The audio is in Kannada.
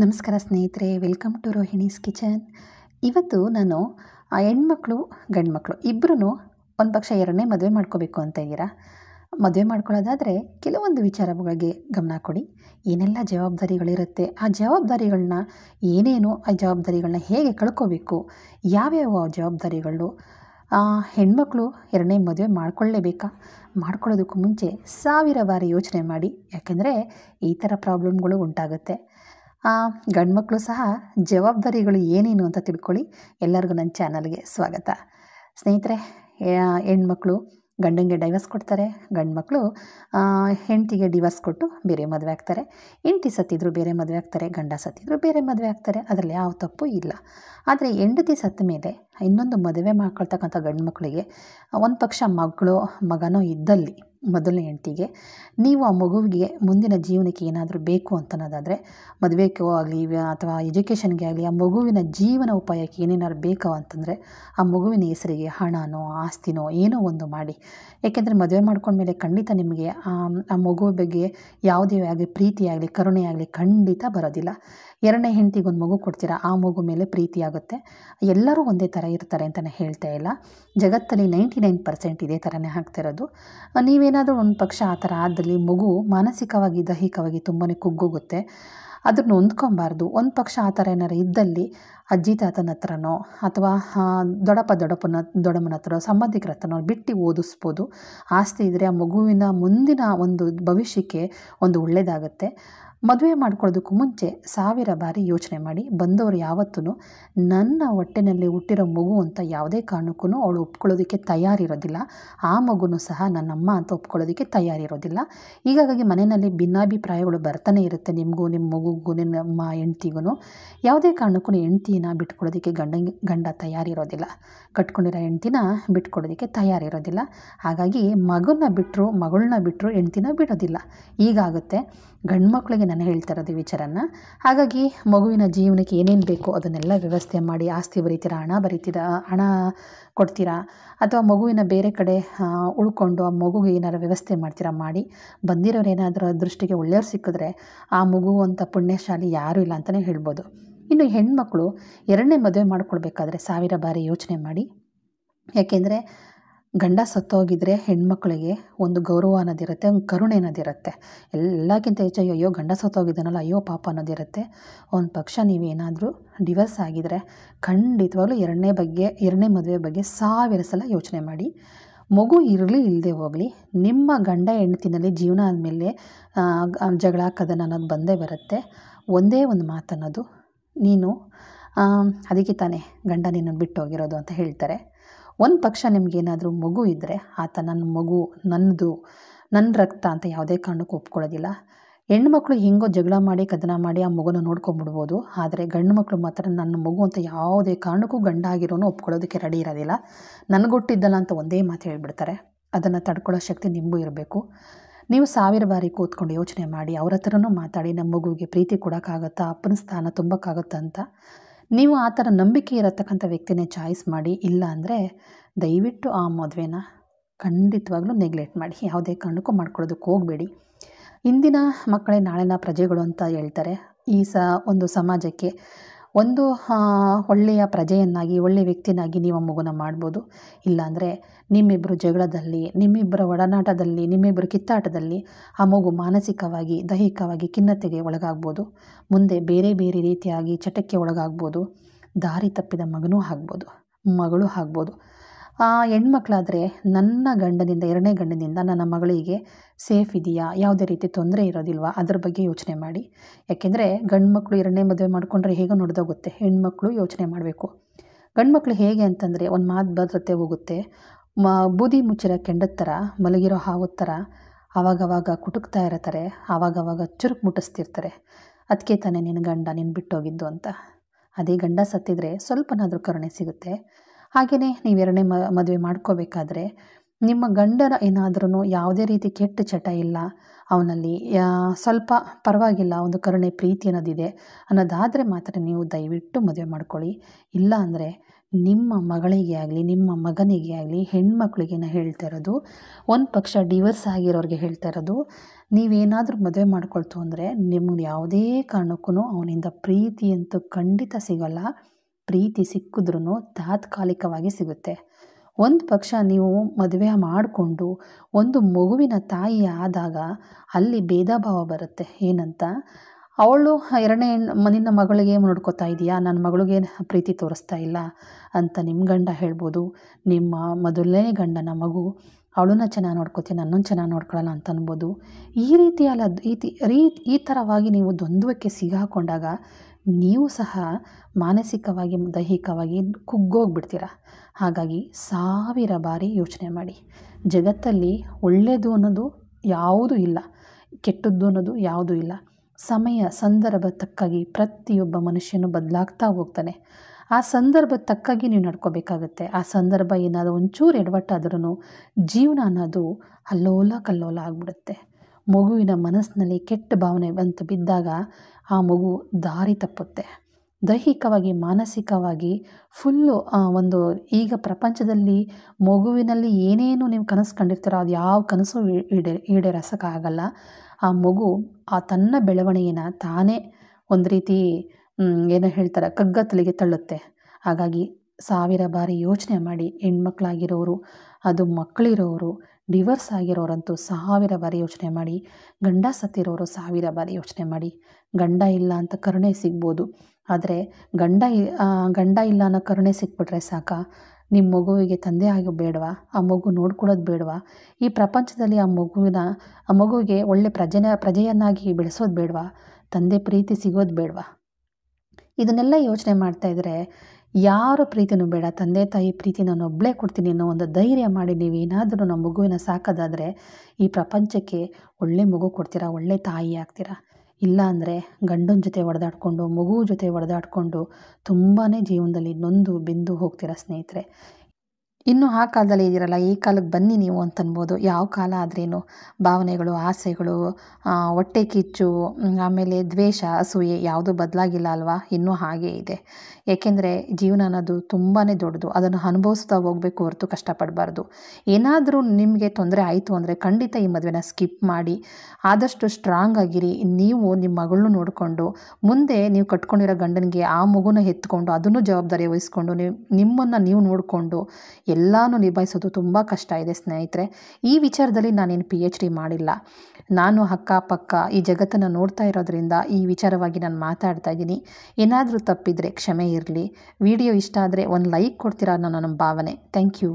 ನಮಸ್ಕಾರ ಸ್ನೇಹಿತರೆ ವೆಲ್ಕಮ್ ಟು ರೋಹಿಣೀಸ್ ಕಿಚನ್ ಇವತ್ತು ನಾನು ಹೆಣ್ಮಕ್ಳು ಗಂಡ್ಮಕ್ಳು ಇಬ್ಬರೂ ಒಂದು ಪಕ್ಷ ಎರಡನೇ ಮದುವೆ ಮಾಡ್ಕೋಬೇಕು ಅಂತ ಇದ್ದೀರಾ ಮದುವೆ ಮಾಡ್ಕೊಳ್ಳೋದಾದರೆ ಕೆಲವೊಂದು ವಿಚಾರಗಳಿಗೆ ಗಮನ ಕೊಡಿ ಏನೆಲ್ಲ ಜವಾಬ್ದಾರಿಗಳಿರುತ್ತೆ ಆ ಜವಾಬ್ದಾರಿಗಳನ್ನ ಏನೇನು ಆ ಜವಾಬ್ದಾರಿಗಳನ್ನ ಹೇಗೆ ಕಳ್ಕೋಬೇಕು ಯಾವ್ಯಾವ ಜವಾಬ್ದಾರಿಗಳು ಹೆಣ್ಮಕ್ಳು ಎರಡನೇ ಮದುವೆ ಮಾಡ್ಕೊಳ್ಳೇಬೇಕಾ ಮಾಡ್ಕೊಳ್ಳೋದಕ್ಕೂ ಮುಂಚೆ ಸಾವಿರ ಬಾರಿ ಯೋಚನೆ ಮಾಡಿ ಯಾಕೆಂದರೆ ಈ ಥರ ಪ್ರಾಬ್ಲಮ್ಗಳು ಉಂಟಾಗುತ್ತೆ ಮಕ್ಕಳು ಸಹ ಜವಾಬ್ದಾರಿಗಳು ಏನೇನು ಅಂತ ತಿಳ್ಕೊಳ್ಳಿ ಎಲ್ಲರಿಗೂ ನನ್ನ ಚಾನಲ್ಗೆ ಸ್ವಾಗತ ಸ್ನೇಹಿತರೆ ಹೆಣ್ಮಕ್ಳು ಗಂಡನಿಗೆ ಡೈವರ್ಸ್ ಕೊಡ್ತಾರೆ ಗಂಡು ಮಕ್ಕಳು ಹೆಂಡತಿಗೆ ಡಿವರ್ಸ್ ಕೊಟ್ಟು ಬೇರೆ ಮದುವೆ ಆಗ್ತಾರೆ ಹೆಂಡತಿ ಸತ್ತಿದ್ರು ಬೇರೆ ಮದುವೆ ಆಗ್ತಾರೆ ಗಂಡ ಸತ್ತಿದ್ರು ಬೇರೆ ಮದುವೆ ಆಗ್ತಾರೆ ಅದರಲ್ಲಿ ಯಾವ ತಪ್ಪು ಇಲ್ಲ ಆದರೆ ಹೆಂಡತಿ ಸತ್ತ ಮೇಲೆ ಇನ್ನೊಂದು ಮದುವೆ ಮಾಡ್ಕೊಳ್ತಕ್ಕಂಥ ಗಂಡು ಮಕ್ಕಳಿಗೆ ಒಂದು ಪಕ್ಷ ಮಗಳು ಮಗನೋ ಇದ್ದಲ್ಲಿ ಮೊದಲನೇ ಹೆಂಡತಿಗೆ ನೀವು ಆ ಮಗುವಿಗೆ ಮುಂದಿನ ಜೀವನಕ್ಕೆ ಏನಾದರೂ ಬೇಕು ಅನ್ನೋದಾದರೆ ಮದುವೆಗೂ ಆಗಲಿ ಅಥವಾ ಎಜುಕೇಷನ್ಗೆ ಆಗಲಿ ಆ ಮಗುವಿನ ಜೀವನ ಉಪಾಯಕ್ಕೆ ಏನೇನಾದ್ರೂ ಬೇಕು ಅಂತಂದರೆ ಆ ಮಗುವಿನ ಹೆಸರಿಗೆ ಹಣನೋ ಆಸ್ತಿನೋ ಏನೋ ಒಂದು ಮಾಡಿ ಏಕೆಂದರೆ ಮದುವೆ ಮಾಡ್ಕೊಂಡ್ಮೇಲೆ ಖಂಡಿತ ನಿಮಗೆ ಆ ಮಗುವ ಬಗ್ಗೆ ಯಾವುದೇ ಆಗಲಿ ಪ್ರೀತಿ ಆಗಲಿ ಕರುಣೆ ಆಗಲಿ ಖಂಡಿತ ಬರೋದಿಲ್ಲ ಎರಡನೇ ಒಂದು ಮಗು ಕೊಡ್ತೀರಾ ಆ ಮಗು ಮೇಲೆ ಪ್ರೀತಿ ಆಗುತ್ತೆ ಎಲ್ಲರೂ ಒಂದೇ ಥರ ಇರ್ತಾರೆ ಅಂತಲೇ ಹೇಳ್ತಾ ಇಲ್ಲ ಜಗತ್ತಲ್ಲಿ ನೈಂಟಿ ನೈನ್ ಪರ್ಸೆಂಟ್ ಇದೇ ಥರನೇ ಹಾಕ್ತಿರೋದು ನೀವೇನಾದರೂ ಒಂದು ಪಕ್ಷ ಆ ಥರ ಆದಲ್ಲಿ ಮಗು ಮಾನಸಿಕವಾಗಿ ದೈಹಿಕವಾಗಿ ತುಂಬಾ ಕುಗ್ಗೋಗುತ್ತೆ ಅದನ್ನು ಹೊಂದ್ಕೊಬಾರ್ದು ಒಂದು ಪಕ್ಷ ಆ ಥರ ಏನಾರು ಇದ್ದಲ್ಲಿ ಅಜ್ಜಿ ತಾತನ ಹತ್ರನೋ ಅಥವಾ ದೊಡಪ್ಪ ದೊಡಪ್ಪನ ದೊಡಮ್ಮನ ಹತ್ರ ಸಂಬಂಧಿಕರ ಹತ್ರನೋ ಬಿಟ್ಟು ಓದಿಸ್ಬೋದು ಆಸ್ತಿ ಇದ್ದರೆ ಆ ಮಗುವಿನ ಮುಂದಿನ ಒಂದು ಭವಿಷ್ಯಕ್ಕೆ ಒಂದು ಒಳ್ಳೆಯದಾಗುತ್ತೆ ಮದುವೆ ಮಾಡ್ಕೊಳ್ಳೋದಕ್ಕೂ ಮುಂಚೆ ಸಾವಿರ ಬಾರಿ ಯೋಚನೆ ಮಾಡಿ ಬಂದವರು ಯಾವತ್ತೂ ನನ್ನ ಹೊಟ್ಟೆನಲ್ಲಿ ಹುಟ್ಟಿರೋ ಮಗು ಅಂತ ಯಾವುದೇ ಕಾರಣಕ್ಕೂ ಅವಳು ಒಪ್ಕೊಳ್ಳೋದಕ್ಕೆ ತಯಾರಿರೋದಿಲ್ಲ ಆ ಮಗುನು ಸಹ ನನ್ನಮ್ಮ ಅಂತ ಒಪ್ಕೊಳ್ಳೋದಕ್ಕೆ ತಯಾರಿರೋದಿಲ್ಲ ಹೀಗಾಗಿ ಮನೆಯಲ್ಲಿ ಭಿನ್ನಾಭಿಪ್ರಾಯಗಳು ಬರ್ತಾನೆ ಇರುತ್ತೆ ನಿಮಗೂ ನಿಮ್ಮ ಮಗುಗೂ ನಿಮ್ಮ ಹೆಂಡ್ತಿಗೂ ಯಾವುದೇ ಕಾರಣಕ್ಕೂ ಹೆಂಡ್ತಿನ ಬಿಟ್ಕೊಳ್ಳೋದಕ್ಕೆ ಗಂಡ ಗಂಡ ತಯಾರಿರೋದಿಲ್ಲ ಕಟ್ಕೊಂಡಿರೋ ಹೆಂಡ್ತಿನ ಬಿಟ್ಕೊಡೋದಕ್ಕೆ ತಯಾರಿರೋದಿಲ್ಲ ಹಾಗಾಗಿ ಮಗನ್ನ ಬಿಟ್ಟರು ಮಗಳನ್ನ ಬಿಟ್ಟರು ಹೆಂಡ್ತಿನ ಬಿಡೋದಿಲ್ಲ ಈಗಾಗುತ್ತೆ ಗಂಡು ಮಕ್ಕಳಿಗೆ ನಾನು ಹೇಳ್ತಾ ಇರೋದು ವಿಚಾರನ ಹಾಗಾಗಿ ಮಗುವಿನ ಜೀವನಕ್ಕೆ ಏನೇನು ಬೇಕೋ ಅದನ್ನೆಲ್ಲ ವ್ಯವಸ್ಥೆ ಮಾಡಿ ಆಸ್ತಿ ಬರೀತೀರಾ ಹಣ ಬರೀತೀರಾ ಹಣ ಕೊಡ್ತೀರಾ ಅಥವಾ ಮಗುವಿನ ಬೇರೆ ಕಡೆ ಉಳ್ಕೊಂಡು ಆ ಮಗುಗೆ ಏನಾದ್ರು ವ್ಯವಸ್ಥೆ ಮಾಡ್ತೀರಾ ಮಾಡಿ ಬಂದಿರೋರು ಏನಾದರೂ ದೃಷ್ಟಿಗೆ ಒಳ್ಳೆಯವ್ರು ಸಿಕ್ಕಿದ್ರೆ ಆ ಮಗು ಅಂತ ಪುಣ್ಯಶಾಲಿ ಯಾರೂ ಇಲ್ಲ ಅಂತಲೇ ಹೇಳ್ಬೋದು ಇನ್ನು ಹೆಣ್ಮಕ್ಳು ಎರಡನೇ ಮದುವೆ ಮಾಡಿಕೊಳ್ಬೇಕಾದ್ರೆ ಸಾವಿರ ಬಾರಿ ಯೋಚನೆ ಮಾಡಿ ಯಾಕೆಂದರೆ ಗಂಡ ಸತ್ತೋಗಿದ್ರೆ ಹೆಣ್ಮಕ್ಳಿಗೆ ಒಂದು ಗೌರವ ಅನ್ನೋದಿರುತ್ತೆ ಒಂದು ಕರುಣೆ ಅನ್ನೋದಿರುತ್ತೆ ಎಲ್ಲಕ್ಕಿಂತ ಹೆಚ್ಚು ಅಯ್ಯೋ ಗಂಡ ಸತ್ತೋಗಿದ್ದಾನಲ್ಲ ಅಯ್ಯೋ ಪಾಪ ಅನ್ನೋದಿರುತ್ತೆ ಒಂದು ಪಕ್ಷ ನೀವೇನಾದರೂ ಡಿವರ್ಸ್ ಆಗಿದರೆ ಖಂಡಿತವಾಗಲೂ ಎರಡನೇ ಬಗ್ಗೆ ಎರಡನೇ ಮದುವೆ ಬಗ್ಗೆ ಸಾವಿರ ಸಲ ಯೋಚನೆ ಮಾಡಿ ಮಗು ಇರಲಿ ಇಲ್ಲದೆ ಹೋಗಲಿ ನಿಮ್ಮ ಗಂಡ ಹೆಂಡತಿನಲ್ಲಿ ಜೀವನ ಆದಮೇಲೆ ಜಗಳ ಕದನ ಅನ್ನೋದು ಬಂದೇ ಬರುತ್ತೆ ಒಂದೇ ಒಂದು ಮಾತನ್ನೋದು ನೀನು ಅದಕ್ಕೆ ತಾನೇ ಗಂಡ ನಿನ್ನನ್ನು ಹೋಗಿರೋದು ಅಂತ ಹೇಳ್ತಾರೆ ಒಂದು ಪಕ್ಷ ನಿಮಗೇನಾದರೂ ಮಗು ಇದ್ದರೆ ಆತ ನನ್ನ ಮಗು ನನ್ನದು ನನ್ನ ರಕ್ತ ಅಂತ ಯಾವುದೇ ಕಾರಣಕ್ಕೂ ಒಪ್ಕೊಳ್ಳೋದಿಲ್ಲ ಮಕ್ಕಳು ಹಿಂಗೋ ಜಗಳ ಮಾಡಿ ಕದನ ಮಾಡಿ ಆ ಮಗುನ ನೋಡ್ಕೊಂಬಿಡ್ಬೋದು ಆದರೆ ಗಂಡು ಮಕ್ಕಳು ಮಾತ್ರ ನನ್ನ ಮಗು ಅಂತ ಯಾವುದೇ ಕಾರಣಕ್ಕೂ ಗಂಡಾಗಿರೋನು ಒಪ್ಕೊಳ್ಳೋದಕ್ಕೆ ರೆಡಿ ಇರೋದಿಲ್ಲ ನನಗೊಟ್ಟಿದ್ದಲ್ಲ ಅಂತ ಒಂದೇ ಮಾತು ಹೇಳ್ಬಿಡ್ತಾರೆ ಅದನ್ನು ತಡ್ಕೊಳ್ಳೋ ಶಕ್ತಿ ನಿಮಗೂ ಇರಬೇಕು ನೀವು ಸಾವಿರ ಬಾರಿ ಕೂತ್ಕೊಂಡು ಯೋಚನೆ ಮಾಡಿ ಅವ್ರ ಹತ್ರನೂ ಮಾತಾಡಿ ನಮ್ಮ ಮಗುವಿಗೆ ಪ್ರೀತಿ ಕೊಡೋಕ್ಕಾಗತ್ತಾ ಅಪ್ಪನ ಸ್ಥಾನ ತುಂಬಕ್ಕಾಗತ್ತಾ ಅಂತ ನೀವು ಆ ಥರ ನಂಬಿಕೆ ಇರತಕ್ಕಂಥ ವ್ಯಕ್ತಿನೇ ಚಾಯ್ಸ್ ಮಾಡಿ ಇಲ್ಲ ಅಂದರೆ ದಯವಿಟ್ಟು ಆ ಮದುವೆನ ಖಂಡಿತವಾಗ್ಲೂ ನೆಗ್ಲೆಕ್ಟ್ ಮಾಡಿ ಯಾವುದೇ ಕಾರಣಕ್ಕೂ ಮಾಡ್ಕೊಳ್ಳೋದಕ್ಕೆ ಹೋಗಬೇಡಿ ಇಂದಿನ ಮಕ್ಕಳೇ ನಾಳೆನ ಪ್ರಜೆಗಳು ಅಂತ ಹೇಳ್ತಾರೆ ಈ ಸ ಒಂದು ಸಮಾಜಕ್ಕೆ ಒಂದು ಒಳ್ಳೆಯ ಪ್ರಜೆಯನ್ನಾಗಿ ಒಳ್ಳೆಯ ವ್ಯಕ್ತಿನಾಗಿ ನೀವು ಮಗುನ ಮಾಡ್ಬೋದು ಇಲ್ಲಾಂದರೆ ನಿಮ್ಮಿಬ್ಬರು ಜಗಳದಲ್ಲಿ ನಿಮ್ಮಿಬ್ಬರ ಒಡನಾಟದಲ್ಲಿ ನಿಮ್ಮಿಬ್ಬರ ಕಿತ್ತಾಟದಲ್ಲಿ ಆ ಮಗು ಮಾನಸಿಕವಾಗಿ ದೈಹಿಕವಾಗಿ ಖಿನ್ನತೆಗೆ ಒಳಗಾಗ್ಬೋದು ಮುಂದೆ ಬೇರೆ ಬೇರೆ ರೀತಿಯಾಗಿ ಚಟಕ್ಕೆ ಒಳಗಾಗ್ಬೋದು ದಾರಿ ತಪ್ಪಿದ ಮಗನೂ ಆಗ್ಬೋದು ಮಗಳು ಆಗ್ಬೋದು ಆ ಹೆಣ್ಮಕ್ಳಾದರೆ ನನ್ನ ಗಂಡನಿಂದ ಎರಡನೇ ಗಂಡನಿಂದ ನನ್ನ ಮಗಳಿಗೆ ಸೇಫ್ ಇದೆಯಾ ಯಾವುದೇ ರೀತಿ ತೊಂದರೆ ಇರೋದಿಲ್ವಾ ಅದ್ರ ಬಗ್ಗೆ ಯೋಚನೆ ಮಾಡಿ ಯಾಕೆಂದರೆ ಗಂಡು ಮಕ್ಕಳು ಎರಡನೇ ಮದುವೆ ಮಾಡಿಕೊಂಡ್ರೆ ಹೇಗೋ ನಡೆದೋಗುತ್ತೆ ಹೆಣ್ಮಕ್ಳು ಯೋಚನೆ ಮಾಡಬೇಕು ಗಂಡು ಮಕ್ಕಳು ಹೇಗೆ ಅಂತಂದರೆ ಒಂದು ಮಾತು ಭದ್ರತೆ ಹೋಗುತ್ತೆ ಮ ಬೂದಿ ಮುಚ್ಚಿರೋ ಕೆಂಡದ ಥರ ಮಲಗಿರೋ ಹಾವು ಥರ ಆವಾಗವಾಗ ಕುಟುಕ್ತಾ ಇರ್ತಾರೆ ಆವಾಗವಾಗ ಚುರುಕು ಮುಟ್ಟಿಸ್ತಿರ್ತಾರೆ ಅದಕ್ಕೆ ತಾನೇ ನಿನ್ನ ಗಂಡ ನಿನ್ನ ಬಿಟ್ಟೋಗಿದ್ದು ಅಂತ ಅದೇ ಗಂಡ ಸತ್ತಿದ್ರೆ ಸ್ವಲ್ಪನಾದರೂ ಕರುಣೆ ಸಿಗುತ್ತೆ ಹಾಗೆಯೇ ನೀವು ಎರಡನೇ ಮ ಮದುವೆ ಮಾಡ್ಕೋಬೇಕಾದ್ರೆ ನಿಮ್ಮ ಗಂಡನ ಏನಾದ್ರೂ ಯಾವುದೇ ರೀತಿ ಕೆಟ್ಟ ಚಟ ಇಲ್ಲ ಅವನಲ್ಲಿ ಸ್ವಲ್ಪ ಪರವಾಗಿಲ್ಲ ಒಂದು ಕರುಣೆ ಪ್ರೀತಿ ಅನ್ನೋದಿದೆ ಅನ್ನೋದಾದರೆ ಮಾತ್ರ ನೀವು ದಯವಿಟ್ಟು ಮದುವೆ ಮಾಡ್ಕೊಳ್ಳಿ ಇಲ್ಲ ಅಂದರೆ ನಿಮ್ಮ ಮಗಳಿಗೆ ಆಗಲಿ ನಿಮ್ಮ ಮಗನಿಗೆ ಆಗಲಿ ಹೆಣ್ಮಕ್ಳಿಗೆ ಹೇಳ್ತಾ ಇರೋದು ಒಂದು ಪಕ್ಷ ಡಿವರ್ಸ್ ಆಗಿರೋರಿಗೆ ಹೇಳ್ತಾ ಇರೋದು ನೀವೇನಾದರೂ ಮದುವೆ ಮಾಡ್ಕೊಳ್ತು ಅಂದರೆ ನಿಮಗೆ ಯಾವುದೇ ಕಾರಣಕ್ಕೂ ಅವನಿಂದ ಪ್ರೀತಿ ಖಂಡಿತ ಸಿಗೋಲ್ಲ ಪ್ರೀತಿ ಸಿಕ್ಕಿದ್ರೂ ತಾತ್ಕಾಲಿಕವಾಗಿ ಸಿಗುತ್ತೆ ಒಂದು ಪಕ್ಷ ನೀವು ಮದುವೆ ಮಾಡಿಕೊಂಡು ಒಂದು ಮಗುವಿನ ತಾಯಿ ಆದಾಗ ಅಲ್ಲಿ ಭೇದ ಭಾವ ಬರುತ್ತೆ ಏನಂತ ಅವಳು ಎರಡನೇ ನಿನ್ನ ಮಗಳಿಗೆ ನೋಡ್ಕೋತಾ ಇದೆಯಾ ನನ್ನ ಮಗಳಿಗೆ ಪ್ರೀತಿ ತೋರಿಸ್ತಾ ಇಲ್ಲ ಅಂತ ನಿಮ್ಮ ಗಂಡ ಹೇಳ್ಬೋದು ನಿಮ್ಮ ಮೊದಲನೇ ಗಂಡನ ಮಗು ಅವಳನ್ನ ಚೆನ್ನಾಗಿ ನೋಡ್ಕೋತೀನಿ ನನ್ನನ್ನು ಚೆನ್ನಾಗಿ ನೋಡ್ಕೊಳ್ಳಲ್ಲ ಅಂತ ಅನ್ಬೋದು ಈ ರೀತಿಯಲ್ಲ ಈ ಈ ಥರವಾಗಿ ನೀವು ದ್ವಂದ್ವಕ್ಕೆ ಸಿಗಾಕೊಂಡಾಗ ನೀವು ಸಹ ಮಾನಸಿಕವಾಗಿ ದೈಹಿಕವಾಗಿ ಕುಗ್ಗೋಗ್ಬಿಡ್ತೀರ ಹಾಗಾಗಿ ಸಾವಿರ ಬಾರಿ ಯೋಚನೆ ಮಾಡಿ ಜಗತ್ತಲ್ಲಿ ಒಳ್ಳೆಯದು ಅನ್ನೋದು ಯಾವುದೂ ಇಲ್ಲ ಕೆಟ್ಟದ್ದು ಅನ್ನೋದು ಯಾವುದೂ ಇಲ್ಲ ಸಮಯ ಸಂದರ್ಭ ತಕ್ಕಾಗಿ ಪ್ರತಿಯೊಬ್ಬ ಮನುಷ್ಯನು ಬದಲಾಗ್ತಾ ಹೋಗ್ತಾನೆ ಆ ಸಂದರ್ಭ ತಕ್ಕಾಗಿ ನೀವು ನಡ್ಕೋಬೇಕಾಗುತ್ತೆ ಆ ಸಂದರ್ಭ ಏನಾದರೂ ಒಂಚೂರು ಎಡವಟ್ಟಾದ್ರೂ ಜೀವನ ಅನ್ನೋದು ಅಲ್ಲೋಲ ಕಲ್ಲೋಲ ಆಗಿಬಿಡುತ್ತೆ ಮಗುವಿನ ಮನಸ್ಸಿನಲ್ಲಿ ಕೆಟ್ಟ ಭಾವನೆ ಬಂತು ಬಿದ್ದಾಗ ಆ ಮಗು ದಾರಿ ತಪ್ಪುತ್ತೆ ದೈಹಿಕವಾಗಿ ಮಾನಸಿಕವಾಗಿ ಫುಲ್ಲು ಒಂದು ಈಗ ಪ್ರಪಂಚದಲ್ಲಿ ಮಗುವಿನಲ್ಲಿ ಏನೇನು ನೀವು ಕನಸು ಕಂಡಿರ್ತೀರೋ ಅದು ಯಾವ ಕನಸು ಈಡೇ ಈಡೇರಿಸೋಕ್ಕಾಗಲ್ಲ ಆ ಮಗು ಆ ತನ್ನ ಬೆಳವಣಿಗೆನ ತಾನೇ ಒಂದು ರೀತಿ ಏನೋ ಹೇಳ್ತಾರೆ ಕಗ್ಗತ್ತಲಿಗೆ ತಳ್ಳುತ್ತೆ ಹಾಗಾಗಿ ಸಾವಿರ ಬಾರಿ ಯೋಚನೆ ಮಾಡಿ ಹೆಣ್ಮಕ್ಳಾಗಿರೋರು ಅದು ಮಕ್ಕಳಿರೋರು ಡಿವರ್ಸ್ ಆಗಿರೋರಂತೂ ಸಾವಿರ ಬಾರಿ ಯೋಚನೆ ಮಾಡಿ ಗಂಡ ಸತ್ತಿರೋರು ಸಾವಿರ ಬಾರಿ ಯೋಚನೆ ಮಾಡಿ ಗಂಡ ಇಲ್ಲ ಅಂತ ಕರುಣೆ ಸಿಗ್ಬೋದು ಆದರೆ ಗಂಡ ಗಂಡ ಇಲ್ಲ ಅನ್ನೋ ಕರುಣೆ ಸಿಕ್ಬಿಟ್ರೆ ಸಾಕ ನಿಮ್ಮ ಮಗುವಿಗೆ ತಂದೆ ಆಗೋ ಬೇಡವಾ ಆ ಮಗು ನೋಡ್ಕೊಳ್ಳೋದು ಬೇಡವಾ ಈ ಪ್ರಪಂಚದಲ್ಲಿ ಆ ಮಗುವಿನ ಆ ಮಗುವಿಗೆ ಒಳ್ಳೆ ಪ್ರಜೆನ ಪ್ರಜೆಯನ್ನಾಗಿ ಬೆಳೆಸೋದು ಬೇಡವಾ ತಂದೆ ಪ್ರೀತಿ ಸಿಗೋದು ಬೇಡವಾ ಇದನ್ನೆಲ್ಲ ಯೋಚನೆ ಮಾಡ್ತಾಯಿದ್ರೆ ಯಾರ ಪ್ರೀತಿನೂ ಬೇಡ ತಂದೆ ತಾಯಿ ಪ್ರೀತಿ ನಾನು ಒಬ್ಬಳೇ ಕೊಡ್ತೀನಿ ಅನ್ನೋ ಒಂದು ಧೈರ್ಯ ಮಾಡಿ ನೀವು ಏನಾದರೂ ನಮ್ಮ ಮಗುವಿನ ಸಾಕೋದಾದರೆ ಈ ಪ್ರಪಂಚಕ್ಕೆ ಒಳ್ಳೆ ಮಗು ಕೊಡ್ತೀರಾ ಒಳ್ಳೆ ತಾಯಿ ಆಗ್ತೀರಾ ಇಲ್ಲ ಅಂದರೆ ಗಂಡನ ಜೊತೆ ಒಡೆದಾಡಿಕೊಂಡು ಮಗು ಜೊತೆ ಒಡೆದಾಡಿಕೊಂಡು ತುಂಬಾ ಜೀವನದಲ್ಲಿ ನೊಂದು ಬೆಂದು ಹೋಗ್ತೀರಾ ಸ್ನೇಹಿತರೆ ಇನ್ನು ಆ ಕಾಲದಲ್ಲಿ ಇದ್ದೀರಲ್ಲ ಈ ಕಾಲಕ್ಕೆ ಬನ್ನಿ ನೀವು ಅಂತ ಯಾವ ಕಾಲ ಆದ್ರೇನು ಭಾವನೆಗಳು ಆಸೆಗಳು ಹೊಟ್ಟೆ ಕಿಚ್ಚು ಆಮೇಲೆ ದ್ವೇಷ ಅಸೂಯೆ ಯಾವುದೂ ಬದಲಾಗಿಲ್ಲ ಅಲ್ವಾ ಇನ್ನೂ ಹಾಗೇ ಇದೆ ಏಕೆಂದರೆ ಜೀವನ ಅನ್ನೋದು ತುಂಬಾ ದೊಡ್ಡದು ಅದನ್ನು ಅನುಭವಿಸ್ತಾ ಹೋಗಬೇಕು ಹೊರತು ಕಷ್ಟಪಡಬಾರ್ದು ಏನಾದರೂ ನಿಮಗೆ ತೊಂದರೆ ಆಯಿತು ಅಂದರೆ ಖಂಡಿತ ಈ ಮದುವೆನ ಸ್ಕಿಪ್ ಮಾಡಿ ಆದಷ್ಟು ಸ್ಟ್ರಾಂಗ್ ಆಗಿರಿ ನೀವು ನಿಮ್ಮ ಮಗಳನ್ನೂ ನೋಡಿಕೊಂಡು ಮುಂದೆ ನೀವು ಕಟ್ಕೊಂಡಿರೋ ಗಂಡನಿಗೆ ಆ ಮಗುನ ಎತ್ಕೊಂಡು ಅದನ್ನು ಜವಾಬ್ದಾರಿ ವಹಿಸ್ಕೊಂಡು ನೀವು ನಿಮ್ಮನ್ನು ನೀವು ನೋಡಿಕೊಂಡು ಎಲ್ಲನೂ ನಿಭಾಯಿಸೋದು ತುಂಬ ಕಷ್ಟ ಇದೆ ಸ್ನೇಹಿತರೆ ಈ ವಿಚಾರದಲ್ಲಿ ನಾನೇನು ಪಿ ಎಚ್ ಡಿ ಮಾಡಿಲ್ಲ ನಾನು ಅಕ್ಕಪಕ್ಕ ಈ ಜಗತ್ತನ್ನು ನೋಡ್ತಾ ಇರೋದ್ರಿಂದ ಈ ವಿಚಾರವಾಗಿ ನಾನು ಮಾತಾಡ್ತಾ ಇದ್ದೀನಿ ಏನಾದರೂ ತಪ್ಪಿದರೆ ಕ್ಷಮೆ ಇರಲಿ ವಿಡಿಯೋ ಇಷ್ಟ ಆದರೆ ಒಂದು ಲೈಕ್ ಕೊಡ್ತೀರಾ ಅನ್ನೋ ನನ್ನ ಭಾವನೆ ಥ್ಯಾಂಕ್ ಯು